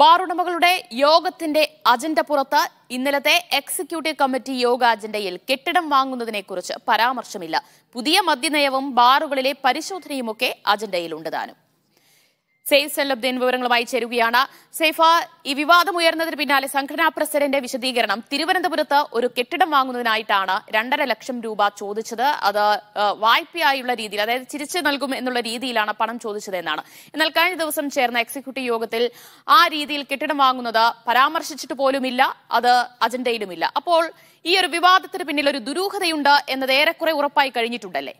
ബാറുടമകളുടെ യോഗത്തിന്റെ അജണ്ട പുറത്ത് ഇന്നലത്തെ എക്സിക്യൂട്ടീവ് കമ്മിറ്റി യോഗ അജണ്ടയിൽ കെട്ടിടം വാങ്ങുന്നതിനെ കുറിച്ച് പരാമർശമില്ല പുതിയ മദ്യനയവും ബാറുകളിലെ പരിശോധനയുമൊക്കെ അജണ്ടയിലുണ്ട് താനും സെയ്ഫ് സലബ്ദീൻ വിവരങ്ങളുമായി ചേരുകയാണ് സെയ്ഫ ഈ വിവാദം ഉയർന്നതിന് പിന്നാലെ സംഘടനാ പ്രസിഡന്റ് വിശദീകരണം തിരുവനന്തപുരത്ത് ഒരു കെട്ടിടം വാങ്ങുന്നതിനായിട്ടാണ് രണ്ടര ലക്ഷം രൂപ ചോദിച്ചത് അത് വായ്പയായുള്ള രീതിയിൽ അതായത് തിരിച്ചു നൽകും എന്നുള്ള രീതിയിലാണ് പണം ചോദിച്ചത് എന്നാണ് എന്നാൽ കഴിഞ്ഞ ദിവസം ചേർന്ന എക്സിക്യൂട്ടീവ് യോഗത്തിൽ ആ രീതിയിൽ കെട്ടിടം വാങ്ങുന്നത് പരാമർശിച്ചിട്ട് പോലുമില്ല അത് അജണ്ടയിലുമില്ല അപ്പോൾ ഈ ഒരു വിവാദത്തിന് പിന്നിൽ ഒരു ദുരൂഹതയുണ്ട് എന്നത് ഏറെക്കുറെ ഉറപ്പായി കഴിഞ്ഞിട്ടുണ്ടല്ലേ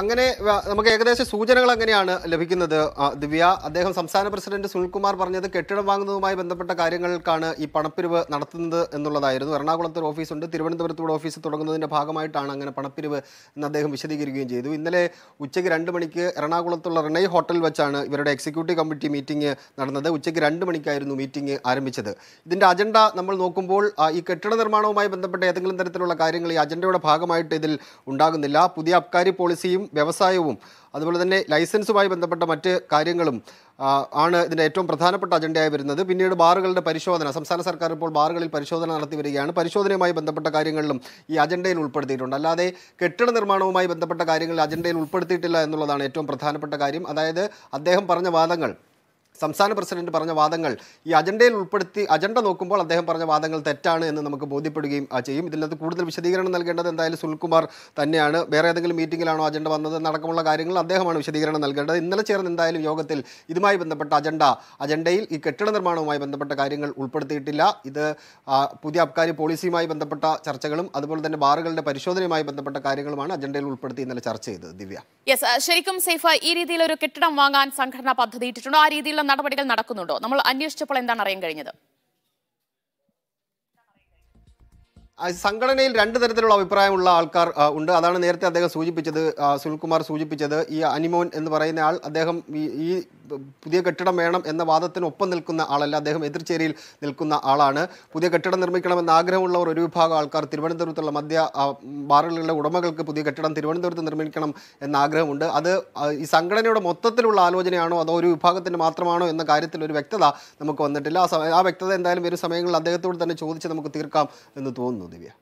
അങ്ങനെ നമുക്ക് ഏകദേശം സൂചനകൾ അങ്ങനെയാണ് ലഭിക്കുന്നത് ദിവ്യ അദ്ദേഹം സംസ്ഥാന പ്രസിഡന്റ് സുനിൽകുമാർ പറഞ്ഞത് കെട്ടിടം വാങ്ങുന്നതുമായി ബന്ധപ്പെട്ട കാര്യങ്ങൾക്കാണ് ഈ പണപ്പിരിവ് നടത്തുന്നത് എന്നുള്ളതായിരുന്നു എറണാകുളത്ത് ഒരു ഓഫീസ് ഉണ്ട് തിരുവനന്തപുരത്തൂടെ ഓഫീസ് തുടങ്ങുന്നതിൻ്റെ ഭാഗമായിട്ടാണ് അങ്ങനെ പണപ്പിരിവ് എന്ന് അദ്ദേഹം വിശദീകരിക്കുകയും ചെയ്തു ഇന്നലെ ഉച്ചയ്ക്ക് രണ്ട് മണിക്ക് എറണാകുളത്തുള്ള റിണൈ ഹോട്ടലിൽ വെച്ചാണ് ഇവരുടെ എക്സിക്യൂട്ടീവ് കമ്മിറ്റി മീറ്റിംഗ് നടന്നത് ഉച്ചയ്ക്ക് രണ്ട് മണിക്കായിരുന്നു മീറ്റിംഗ് ആരംഭിച്ചത് ഇതിൻ്റെ അജണ്ട നമ്മൾ നോക്കുമ്പോൾ ഈ കെട്ടിട നിർമ്മാണവുമായി ബന്ധപ്പെട്ട ഏതെങ്കിലും തരത്തിലുള്ള കാര്യങ്ങൾ ഈ അജണ്ടയുടെ ഭാഗമായിട്ട് ഇതിൽ ഉണ്ടാകുന്നില്ല പുതിയ അബ്കാരി പോളിസി പ്രൈവസിയും വ്യവസായവും അതുപോലെ തന്നെ ലൈസൻസുമായി ബന്ധപ്പെട്ട മറ്റ് കാര്യങ്ങളും ആണ് ഇതിൻ്റെ ഏറ്റവും പ്രധാനപ്പെട്ട അജണ്ടയായി വരുന്നത് പിന്നീട് ബാറുകളുടെ പരിശോധന സംസ്ഥാന സർക്കാർ ഇപ്പോൾ ബാറുകളിൽ പരിശോധന നടത്തി വരികയാണ് പരിശോധനയുമായി ബന്ധപ്പെട്ട കാര്യങ്ങളിലും ഈ അജണ്ടയിൽ ഉൾപ്പെടുത്തിയിട്ടുണ്ട് അല്ലാതെ കെട്ടിട നിർമ്മാണവുമായി ബന്ധപ്പെട്ട കാര്യങ്ങളിൽ അജണ്ടയിൽ ഉൾപ്പെടുത്തിയിട്ടില്ല എന്നുള്ളതാണ് ഏറ്റവും പ്രധാനപ്പെട്ട കാര്യം അതായത് അദ്ദേഹം പറഞ്ഞ വാദങ്ങൾ സംസ്ഥാന പ്രസിഡന്റ് പറഞ്ഞ വാദങ്ങൾ ഈ അജണ്ടയിൽ ഉൾപ്പെടുത്തി അജണ്ട നോക്കുമ്പോൾ അദ്ദേഹം പറഞ്ഞ വാദങ്ങൾ തെറ്റാണ് എന്ന് നമുക്ക് ബോധ്യപ്പെടുകയും ചെയ്യും ഇതിനകത്ത് കൂടുതൽ വിശദീകരണം നൽകേണ്ടത് എന്തായാലും സുൽകുമാർ തന്നെയാണ് വേറെ ഏതെങ്കിലും മീറ്റിംഗിലാണോ അജണ്ട വന്നത് നടക്കമുള്ള കാര്യങ്ങൾ അദ്ദേഹമാണ് വിശദീകരണം നൽകേണ്ടത് ഇന്നലെ ചേർന്ന എന്തായാലും യോഗത്തിൽ ഇതുമായി ബന്ധപ്പെട്ട അജണ്ട അജണ്ടയിൽ ഈ കെട്ടിട നിർമ്മാണവുമായി ബന്ധപ്പെട്ട കാര്യങ്ങൾ ഉൾപ്പെടുത്തിയിട്ടില്ല ഇത് പുതിയ അബ്കാരി പോളിസിയുമായി ബന്ധപ്പെട്ട ചർച്ചകളും അതുപോലെ തന്നെ ബാറുകളുടെ പരിശോധനയുമായി ബന്ധപ്പെട്ട കാര്യങ്ങളുമാണ് അജണ്ടയിൽ ഉൾപ്പെടുത്തി ഇന്നലെ ചർച്ച ചെയ്തത് ദിവ്യ യെസ് uh, ശരിക്കും സേഫ ഈ രീതിയിൽ ഒരു കെട്ടിടം വാങ്ങാൻ സംഘടന പദ്ധതി ഇട്ടിട്ടുണ്ടോ ആ രീതിയിലുള്ള നടപടികൾ നടക്കുന്നുണ്ടോ നമ്മൾ അന്വേഷിച്ചപ്പോൾ എന്താണ് അറിയാൻ കഴിഞ്ഞത് സംഘടനയിൽ രണ്ട് തരത്തിലുള്ള അഭിപ്രായമുള്ള ആൾക്കാർ ഉണ്ട് അതാണ് നേരത്തെ അദ്ദേഹം സൂചിപ്പിച്ചത് സുനിൽകുമാർ സൂചിപ്പിച്ചത് ഈ അനിമോൻ എന്ന് പറയുന്ന ആൾ അദ്ദേഹം ഈ പുതിയ കെട്ടിടം വേണം എന്ന വാദത്തിനൊപ്പം നിൽക്കുന്ന ആളല്ല അദ്ദേഹം എതിർചേരിയിൽ നിൽക്കുന്ന ആളാണ് പുതിയ കെട്ടിടം നിർമ്മിക്കണമെന്ന് ആഗ്രഹമുള്ളവർ ഒരു വിഭാഗം ആൾക്കാർ തിരുവനന്തപുരത്തുള്ള മധ്യ ബാറുകളുടെ ഉടമകൾക്ക് പുതിയ കെട്ടിടം തിരുവനന്തപുരത്ത് നിർമ്മിക്കണം എന്ന ആഗ്രഹമുണ്ട് അത് ഈ സംഘടനയുടെ മൊത്തത്തിലുള്ള ആലോചനയാണോ അതോ ഒരു വിഭാഗത്തിൻ്റെ മാത്രമാണോ എന്ന കാര്യത്തിൽ ഒരു വ്യക്തത നമുക്ക് വന്നിട്ടില്ല ആ വ്യക്തത എന്തായാലും വരും സമയങ്ങളിൽ അദ്ദേഹത്തോട് തന്നെ ചോദിച്ച് നമുക്ക് തീർക്കാം എന്ന് തോന്നുന്നു ദിവ്യ